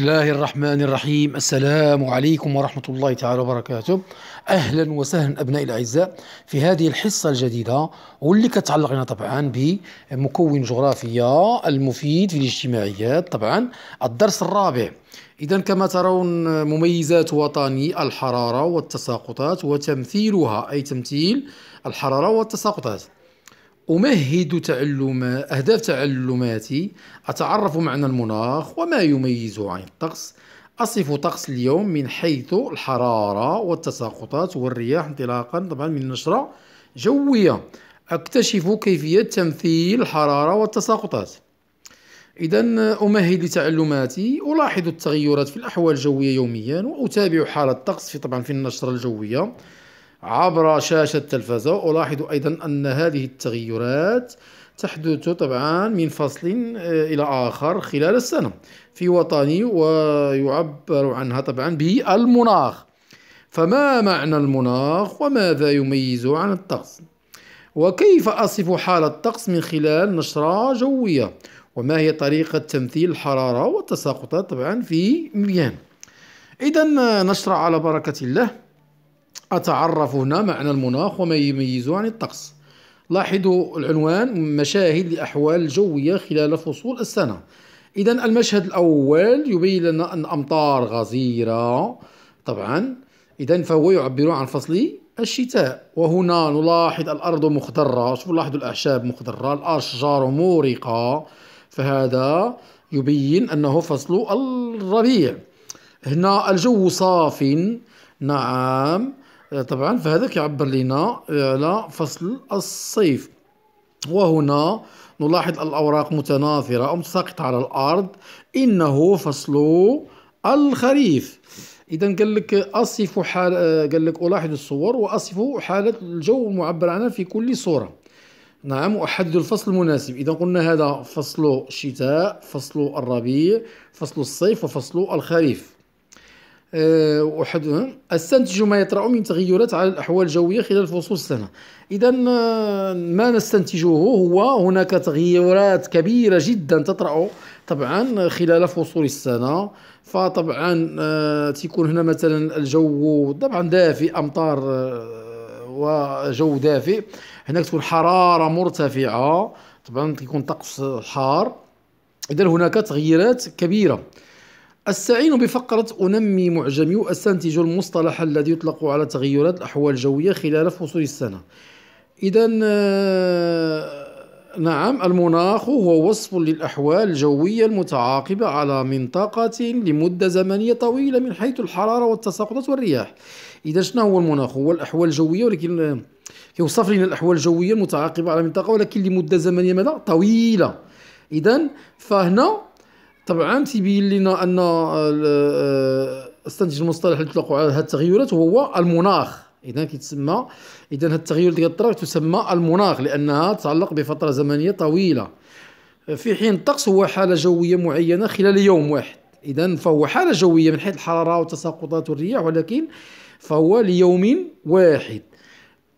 بسم الله الرحمن الرحيم السلام عليكم ورحمة الله تعالى وبركاته أهلا وسهلا أبنائي الأعزاء في هذه الحصة الجديدة واللي كتعلق لنا طبعا بمكون جغرافيا المفيد في الاجتماعيات طبعا الدرس الرابع إذا كما ترون مميزات وطني الحرارة والتساقطات وتمثيلها أي تمثيل الحرارة والتساقطات أمهد تعلم أهداف تعلماتي أتعرف معنى المناخ وما يميزه عن الطقس أصف طقس اليوم من حيث الحرارة والتساقطات والرياح انطلاقا طبعا من نشرة جوية أكتشف كيفية تمثيل الحرارة والتساقطات إذا أمهد لتعلماتي ألاحظ التغيرات في الأحوال الجوية يوميا وأتابع حالة الطقس في طبعا في النشرة الجوية عبر شاشة التلفزة ألاحظ أيضا أن هذه التغيرات تحدث طبعا من فصل آه، إلى آخر خلال السنة في وطني ويعبر عنها طبعا بالمناخ فما معنى المناخ وماذا يميزه عن الطقس وكيف أصف حال الطقس من خلال نشرة جوية وما هي طريقة تمثيل الحرارة والتساقطات طبعا في مبيان إذا نشرة على بركة الله أتعرف هنا معنى المناخ وما يميزه عن الطقس لاحظوا العنوان مشاهد لأحوال الجوية خلال فصول السنة إذا المشهد الأول يبين لنا أن أمطار غزيرة طبعا إذا فهو يعبر عن فصل الشتاء وهنا نلاحظ الأرض مخضرة شوفوا لاحظوا الأعشاب مخضرة الأشجار مورقة فهذا يبين أنه فصل الربيع هنا الجو صاف نعم آه، طبعا فهذا كيعبر لنا آه، على فصل الصيف وهنا نلاحظ الأوراق متناثرة أو متساقطة على الأرض إنه فصل الخريف إذا قال لك أصف حال آه، قال لك ألاحظ الصور وأصف حالة الجو المعبر عنها في كل صورة نعم احدد الفصل المناسب إذا قلنا هذا فصل الشتاء فصل الربيع فصل الصيف وفصل الخريف آه، وحدهم استنتج ما يطرأ من تغيرات على الأحوال الجوية خلال فصول السنة إذا آه، ما نستنتجه هو هناك تغيرات كبيرة جدا تطرأ طبعا خلال فصول السنة فطبعا آه، تيكون هنا مثلا الجو طبعا دافئ أمطار وجو دافئ هناك تكون حرارة مرتفعة طبعا تكون طقس حار إذا هناك تغييرات كبيرة استعين بفقرة أنمي معجمي أستنتج المصطلح الذي يطلق على تغيرات الأحوال الجوية خلال فصول السنة إذا آه، نعم المناخ هو وصف للأحوال الجوية المتعاقبة على منطقة لمدة زمنية طويلة من حيث الحرارة والتساقطات والرياح إذا شنو هو المناخ هو الأحوال الجوية ولكن كيوصف آه، لنا الأحوال الجوية المتعاقبة على منطقة ولكن لمدة زمنية ماذا طويلة إذا فهنا طبعا تيبين لنا ان آه، آه، استنتج المصطلح اللي يطلق على هذه التغيرات هو المناخ اذا كيتسمى اذا هذه التغير ديال الطرف تسمى المناخ لانها تتعلق بفتره زمنيه طويله في حين الطقس هو حاله جويه معينه خلال يوم واحد اذا فهو حاله جويه من حيث الحراره والتساقطات والرياح ولكن فهو ليوم واحد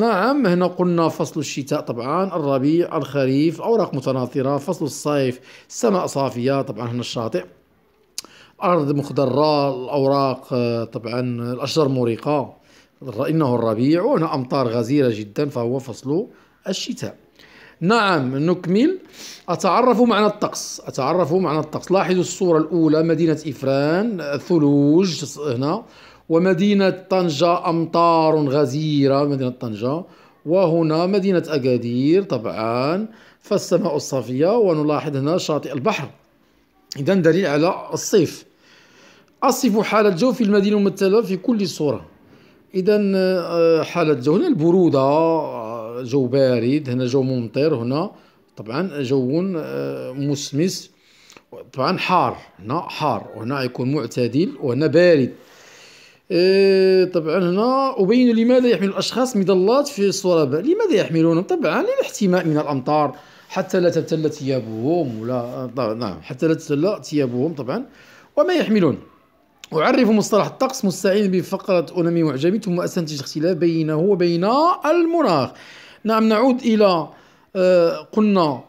نعم هنا قلنا فصل الشتاء طبعا الربيع الخريف أوراق متناثرة فصل الصيف سماء صافية طبعا هنا الشاطئ أرض مخضرة الأوراق آه، طبعا الأشجار مريقة إنه الربيع وهنا أمطار غزيرة جدا فهو فصل الشتاء نعم نكمل أتعرف معنى الطقس أتعرف معنى الطقس لاحظوا الصورة الأولى مدينة إفران ثلوج هنا ومدينة طنجة أمطار غزيرة مدينة طنجة وهنا مدينة أكادير طبعا فالسماء الصافية ونلاحظ هنا شاطئ البحر إذا دليل على الصيف أصف حالة الجو في المدينة الممثلة في كل صورة إذا آه، حالة الجو هنا البرودة آه، جو بارد هنا جو ممطر هنا طبعا جو آه، مسمس طبعا حار هنا حار وهنا يكون معتدل وهنا بارد إيه، طبعا هنا أبين لماذا يحمل الأشخاص مظلات في السرباء لماذا يحملونهم طبعا للاحتماء من الأمطار حتى لا تبتل ثيابهم ولا نعم حتى لا تبتل ثيابهم طبعا وما يحملون أعرف مصطلح الطقس مستعين بفقرة أنمي وعجمي ثم أستنتج الاختلاف بينه وبين المناخ نعم نعود إلى آه، قلنا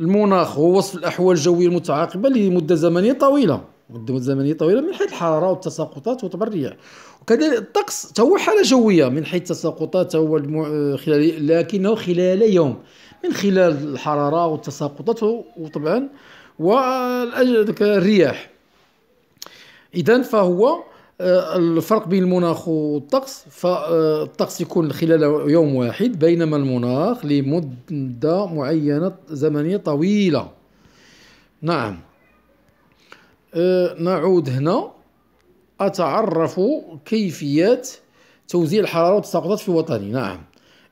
المناخ هو وصف الأحوال الجوية المتعاقبة لمدة زمنية طويلة مدة زمنية طويلة من حيث الحرارة والتساقطات الرياح وكذلك الطقس هو حالة جوية من حيث التساقطات هو آه، خلال لكنه خلال يوم من خلال الحرارة والتساقطات وطبعا والرياح إذا فهو آه، الفرق بين المناخ والطقس فالطقس آه، يكون خلال يوم واحد بينما المناخ لمدة معينة زمنية طويلة نعم أه، نعود هنا أتعرف كيفية توزيع الحرارة والتساقطات في وطني نعم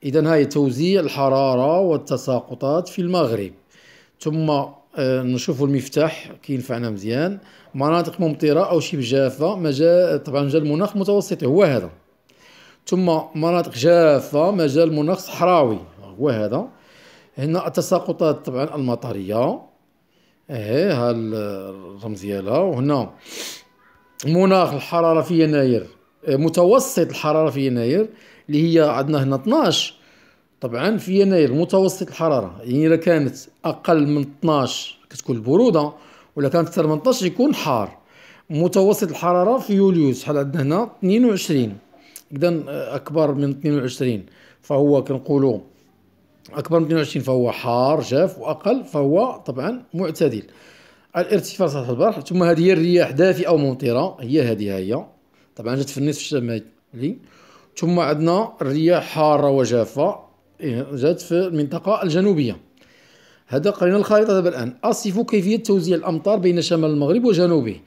إذا هاي توزيع الحرارة والتساقطات في المغرب ثم أه، نشوف المفتاح كينفعنا مزيان مناطق ممطرة أو شبه جافة مجال طبعا مجال المناخ متوسطي هو هذا ثم مناطق جافة مجال مناخ صحراوي هو هذا هنا التساقطات طبعا المطرية ايه ها الرمز ديالها وهنا مناخ الحراره في يناير إيه، متوسط الحراره في يناير اللي هي عندنا هنا 12 طبعا في يناير متوسط الحراره يعني الا كانت اقل من 12 كتكون البروده ولا كانت اكثر من 12 يكون حار متوسط الحراره في يوليو شحال عندنا هنا 22 اذا آه، اكبر من 22 فهو كنقولوا أكبر من 22 فهو حار جاف وأقل فهو طبعا معتدل الارتفاع سطح البحر ثم هذه هي الرياح دافئة وممطرة هي هذه هي طبعا جات في النصف الشمالي ثم عندنا الرياح حارة وجافة إيه، جات في المنطقة الجنوبية هذا قرينا الخريطة دابا الآن أصف كيفية توزيع الأمطار بين شمال المغرب وجنوبه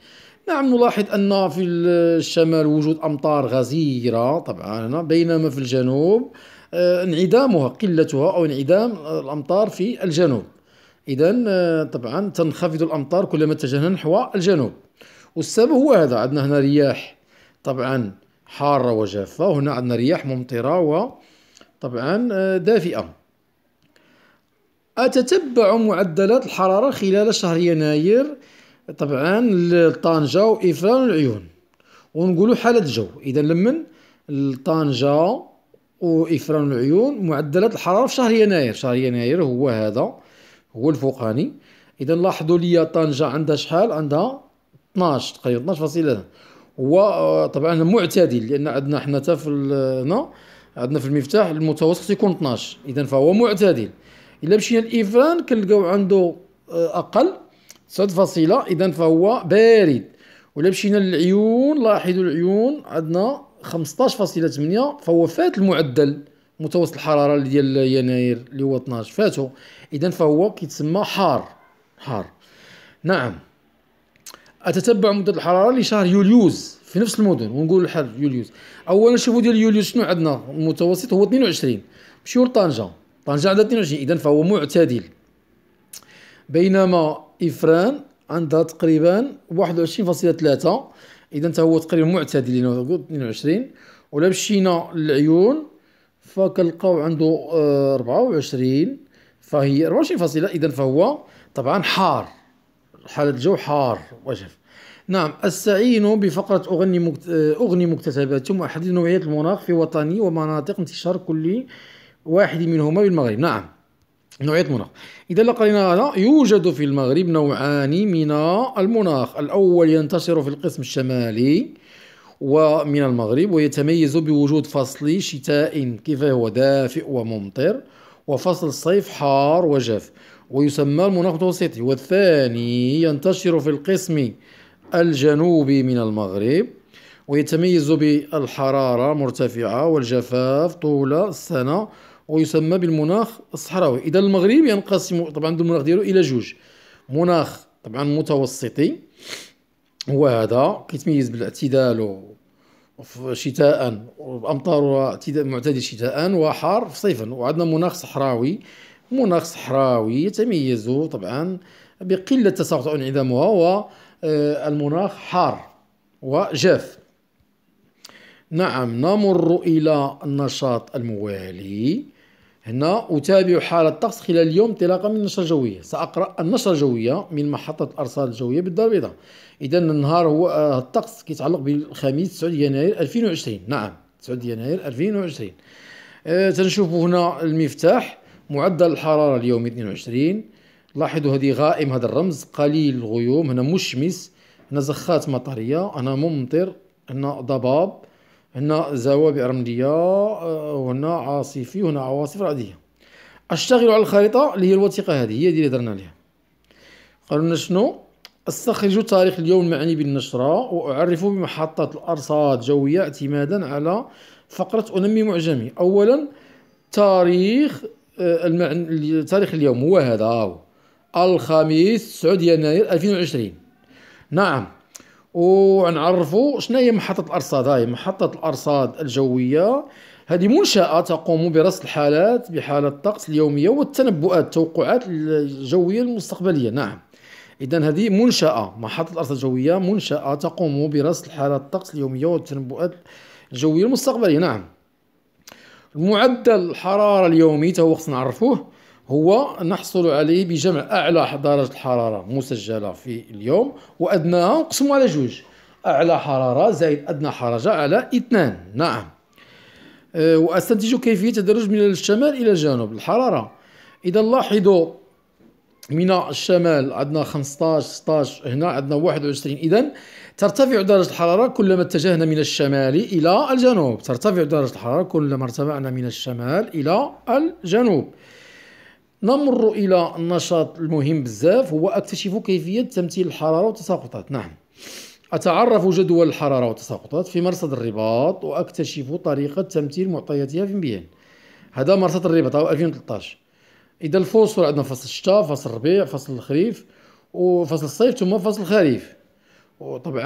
نعم نلاحظ أن في الشمال وجود أمطار غزيرة طبعا بينما في الجنوب آه، انعدامها قلتها أو انعدام آه، الأمطار في الجنوب إذا آه، طبعا تنخفض الأمطار كلما اتجهنا نحو الجنوب والسبب هو هذا عندنا هنا رياح طبعا حارة وجافة وهنا عندنا رياح ممطرة وطبعا دافئة أتتبع معدلات الحرارة خلال شهر يناير طبعا لطنجة وإفران العيون ونقولوا حالة جو إذا لمن طنجة وإفران العيون معدلات الحرارة في شهر يناير شهر يناير هو هذا هو الفوقاني إذا لاحظوا لي طنجة عندها شحال عندها 12 تقريبا فاصلة هو آه، طبعا معتدل لأن عندنا حنا حتى في هنا آه، عندنا في المفتاح المتوسط يكون 12 إذا فهو معتدل إلا مشينا الإفران كنلقاو عنده آه، أقل 9 إذا فهو بارد ولا مشينا للعيون لاحظوا العيون عندنا 15.8 فهو فات المعدل متوسط الحراره ديال يناير اللي هو 12 فاتو اذا فهو كيتسمى حار حار نعم اتتبع مده الحراره لشهر يوليوز في نفس المدن ونقول الحر يوليوز اولا شوفوا ديال يوليوز شنو عندنا المتوسط هو 22 مشيو لطنجه طنجه عندها 22 اذا فهو معتدل بينما افران عندها تقريبا 21.3 اذا حتى هو تقريبا معتدل 22 يعني ولا مشينا للعيون فكنلقاو عنده 24 آه، فهي 24 فاصله اذا فهو طبعا حار حاله الجو حار وجف نعم استعين بفقرة أغني مكت... آه، أغني مكتسبات ثم أحدد نوعية المناخ في وطني ومناطق انتشار كل واحد منهما بالمغرب نعم نوعية مناخ إذا لقينا هذا يوجد في المغرب نوعان من المناخ الأول ينتشر في القسم الشمالي ومن المغرب ويتميز بوجود فصل شتاء كيف هو دافئ وممطر وفصل الصيف حار وجاف ويسمى المناخ المتوسطي والثاني ينتشر في القسم الجنوبي من المغرب ويتميز بالحرارة مرتفعة والجفاف طول السنة ويسمى بالمناخ الصحراوي اذا المغرب ينقسم طبعا المناخ ديالو الى جوج مناخ طبعا متوسطي هو هذا كيتميز بالاعتدال شتاء وامطار معتدل شتاء وحار صيفا وعندنا مناخ صحراوي مناخ صحراوي يتميز طبعا بقله تساقط انعدامها والمناخ آه، حار وجاف نعم نمر إلى النشاط الموالي هنا أتابع حالة الطقس خلال اليوم انطلاقا من النشرة الجوية سأقرأ النشرة الجوية من محطة الأرصاد الجوية بالدار البيضاء إذا النهار هو آه، الطقس كيتعلق بالخميس 9 يناير 2020 نعم 9 يناير 2020 أه تنشوف هنا المفتاح معدل الحرارة اليوم 22 لاحظوا هذه غائم هذا الرمز قليل الغيوم هنا مشمس هنا زخات مطرية هنا ممطر هنا ضباب هنا زوابع رملية وهنا آه، عاصفي وهنا عواصف رعدية أشتغل على الخريطة اللي هي الوثيقة هذه هي اللي درنا لها قالوا لنا شنو استخرج تاريخ اليوم المعني بالنشرة وأعرف بمحطة الأرصاد الجوية اعتمادا على فقرة أنمي معجمي أولا تاريخ آه، المعن... تاريخ اليوم هو هذا الخميس 9 يناير 2020 نعم ونعرفوا شنو هي محطه الارصاد هاي محطه الارصاد الجويه هذه منشأة تقوم برصد الحالات بحالة الطقس اليومية والتنبؤات التوقعات الجوية المستقبلية نعم إذا هذه منشأة محطة الأرصاد الجوية منشأة تقوم برصد حالات الطقس اليومية والتنبؤات الجوية المستقبلية نعم معدل الحرارة اليومي تو خصنا نعرفوه هو نحصل عليه بجمع أعلى درجة الحرارة مسجلة في اليوم وأدناها نقسمو على جوج أعلى حرارة زائد أدنى حرارة على اثنان نعم أه، وأستنتج كيفية تدرج من الشمال إلى الجنوب الحرارة إذا لاحظوا من الشمال عندنا 15 16 هنا عندنا 21 اذا ترتفع درجه الحراره كلما اتجهنا من الشمال الى الجنوب ترتفع درجه الحراره كلما ارتفعنا من الشمال الى الجنوب نمر الى النشاط المهم بزاف هو اكتشف كيفيه تمثيل الحراره والتساقطات نعم اتعرف جدول الحراره والتساقطات في مرصد الرباط واكتشف طريقه تمثيل معطياتها في مبيان هذا مرصد الرباط هو 2013 اذا الفصول عندنا فصل الشتاء فصل الربيع فصل الخريف وفصل الصيف ثم فصل الخريف وطبعا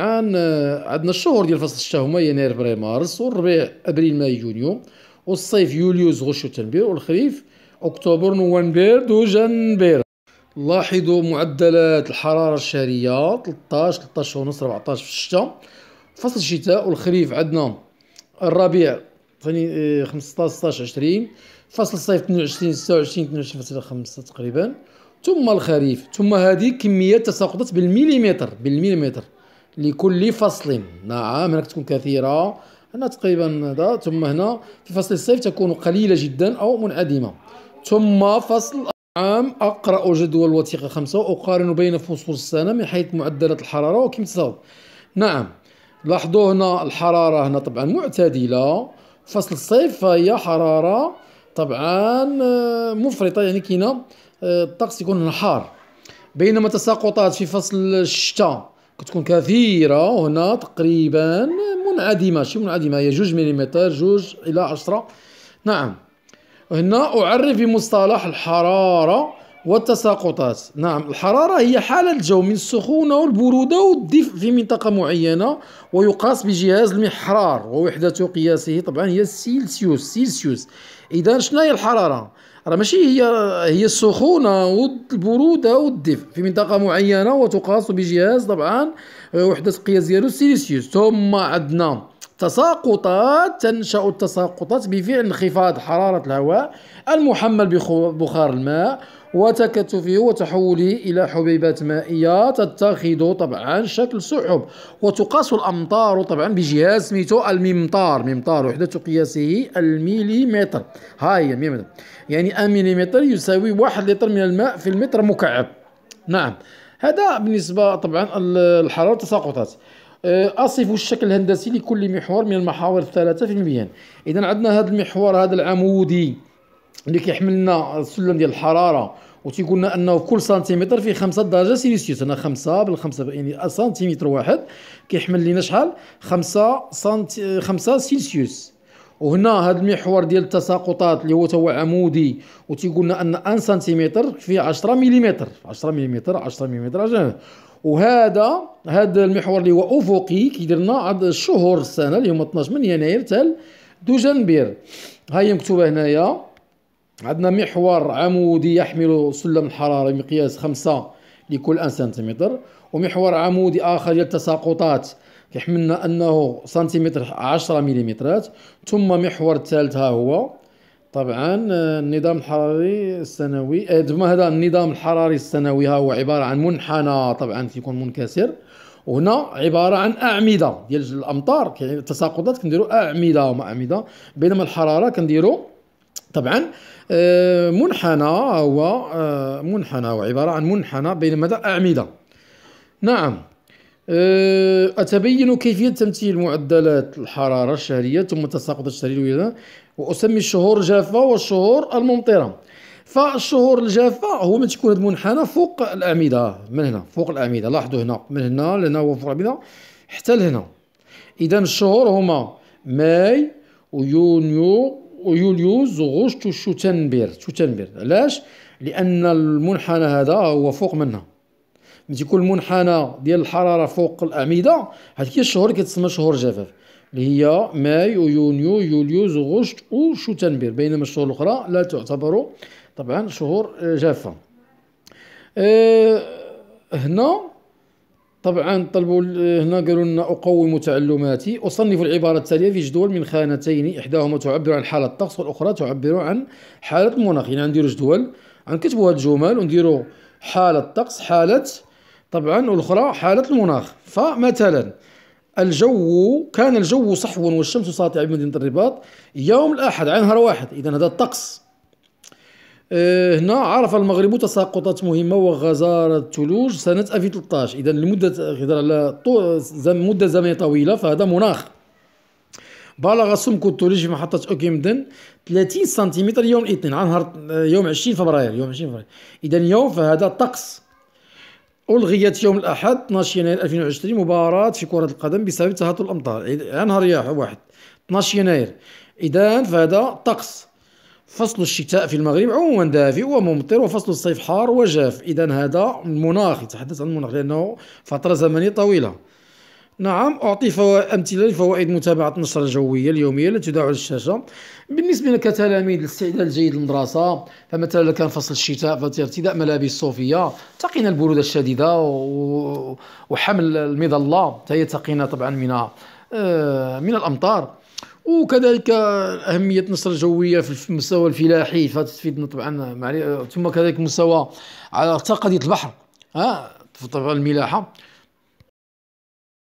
عندنا الشهور ديال فصل الشتاء هما يناير فبراير مارس والربيع ابريل ماي يونيو والصيف يوليوز غش وتنبير والخريف أكتوبر نوفمبر دو دجنبر لاحظوا معدلات الحرارة الشهرية 13 13 ونص 14 في الشتاء فصل الشتاء والخريف عندنا الربيع ثاني 15 16 20 فصل الصيف 22 26 22 فصل 5 تقريبا ثم الخريف ثم هذه كمية تساقطت بالمليمتر بالمليمتر لكل فصل نعم هناك تكون كثيرة هنا تقريبا هذا ثم هنا في فصل الصيف تكون قليلة جدا أو منعدمة ثم فصل عام أقرأ جدول الوثيقة خمسة وأقارن بين فصول السنة من حيث معدلات الحرارة وكم تصاوب نعم لاحظوا هنا الحرارة هنا طبعا معتدلة فصل الصيف فهي حرارة طبعا آه، مفرطة يعني كاينة آه، الطقس يكون حار بينما التساقطات في فصل الشتاء كتكون كثيرة وهنا تقريبا منعدمة شي منعدمة هي جوج ملم جوج إلى عشرة نعم هنا أعرف بمصطلح الحرارة والتساقطات نعم الحرارة هي حالة الجو من السخونة والبرودة والدفء في منطقة معينة ويقاس بجهاز المحرار ووحدة قياسه طبعا هي السيلسيوس سيلسيوس إذا شنو هي الحرارة راه ماشي هي هي السخونة والبرودة والدفء في منطقة معينة وتقاس بجهاز طبعا وحدة القياس ديالو السيلسيوس ثم عندنا تساقطات تنشأ التساقطات بفعل انخفاض حرارة الهواء المحمل بخار الماء وتكثفه وتحوله إلى حبيبات مائية تتخذ طبعا شكل سحب وتقاس الأمطار طبعا بجهاز سميته الممطار ممطار وحدة قياسه المليمتر هاي الميليمتر يعني المليمتر يساوي واحد لتر من الماء في المتر مكعب نعم هذا بالنسبة طبعا الحرارة والتساقطات آه، أصف الشكل الهندسي لكل محور من المحاور الثلاثة في المياه إذا عندنا هذا المحور هذا العمودي اللي كيحمل لنا السلم ديال الحرارة وتيقول لنا انه في كل سنتيمتر فيه 5 درجه سيليسيوس انا 5 بال 5 يعني سنتيمتر واحد كيحمل لنا شحال 5 سنت 5 سيليسيوس وهنا هذا المحور ديال التساقطات اللي هو تو عمودي وتيقول لنا ان 1 سنتيمتر فيه 10 ملم 10 ملم 10 ملم وهذا هذا المحور اللي هو افقي كيدير لنا عاد شهور السنه اللي هما 12 من يناير حتى 2 ها هي مكتوبه هنايا عندنا محور عمودي يحمل سلم الحراره مقياس 5 لكل 1 سنتيمتر ومحور عمودي اخر ديال التساقطات كيحملنا انه سنتيمتر 10 مليمترات ثم محور الثالث ها هو طبعا آه، النظام الحراري السنوي آه، هذا النظام الحراري السنوي ها هو عباره عن منحنى طبعا تيكون منكسر وهنا عباره عن اعمده ديال الامطار التساقطات كنديروا اعمده وما اعمده بينما الحراره كنديروا طبعا آه، منحنى هو منحنى هو عباره عن منحنى بينما اعمده نعم أتبين كيفية تمثيل معدلات الحرارة الشهرية ثم التساقط الشهري واسمي الشهور الجافه والشهور الممطره فالشهور الجافه هو من تكون المنحنى فوق الاعمده من هنا فوق الاعمده لاحظوا هنا من هنا لهنا هو فوق الاعمده حتى لهنا اذا الشهور هما ماي ويونيو ويوليوز وغشت وشتنبر شتنبر علاش لان المنحنى هذا هو فوق منها ملي تيكون المنحنى ديال الحراره فوق الاعمده هذيك الشهور كتسمى شهور جفاف اللي هي ماي ويونيو يوليوز وغشت وشتنبير بينما الشهور الاخرى لا تعتبر طبعا شهور آه، جافه أه هنا طبعا طلبوا آه، هنا قالوا لنا اقوم تعلماتي اصنف العباره التاليه في جدول من خانتين احداهما تعبر عن حاله الطقس والاخرى تعبر عن حاله المناخ يعني نديروا جدول غنكتبوا هاد الجمل ونديروا حاله الطقس حاله طبعا والاخرى حاله المناخ فمثلا الجو كان الجو صحوا والشمس ساطعة بمدينة الرباط يوم الأحد على نهار واحد إذا هذا الطقس آه، هنا عرف المغرب تساقطات مهمة وغزارة الثلوج سنة 2013 إذا لمدة على مدة زمنية طويلة فهذا مناخ بلغ سمك الثلوج في محطة أوكيمدن 30 سنتيمتر يوم الاثنين على نهار آه، يوم 20 فبراير يوم 20 فبراير إذا اليوم فهذا الطقس ألغيت يوم الأحد 12 يناير 2020 مباراة في كرة القدم بسبب تهطل الأمطار يعني نهار واحد 12 يناير إذا فهذا طقس فصل الشتاء في المغرب عموما دافئ وممطر وفصل الصيف حار وجاف إذا هذا المناخ يتحدث عن المناخ لأنه فترة زمنية طويلة نعم أعطي فو... أمثلة لفوائد متابعة النشرة الجوية اليومية التي تداع على الشاشة بالنسبة لك تلاميذ الاستعداد الجيد للمدرسة فمثلا كان فصل الشتاء فارتداء ملابس صوفية تقينا البرودة الشديدة و... وحمل المظلة هي تقينا طبعا من آه، من الأمطار وكذلك أهمية النشرة الجوية في المستوى الفلاحي فتفيدنا طبعا ثم كذلك مستوى على قضية البحر ها آه، طبعا الملاحة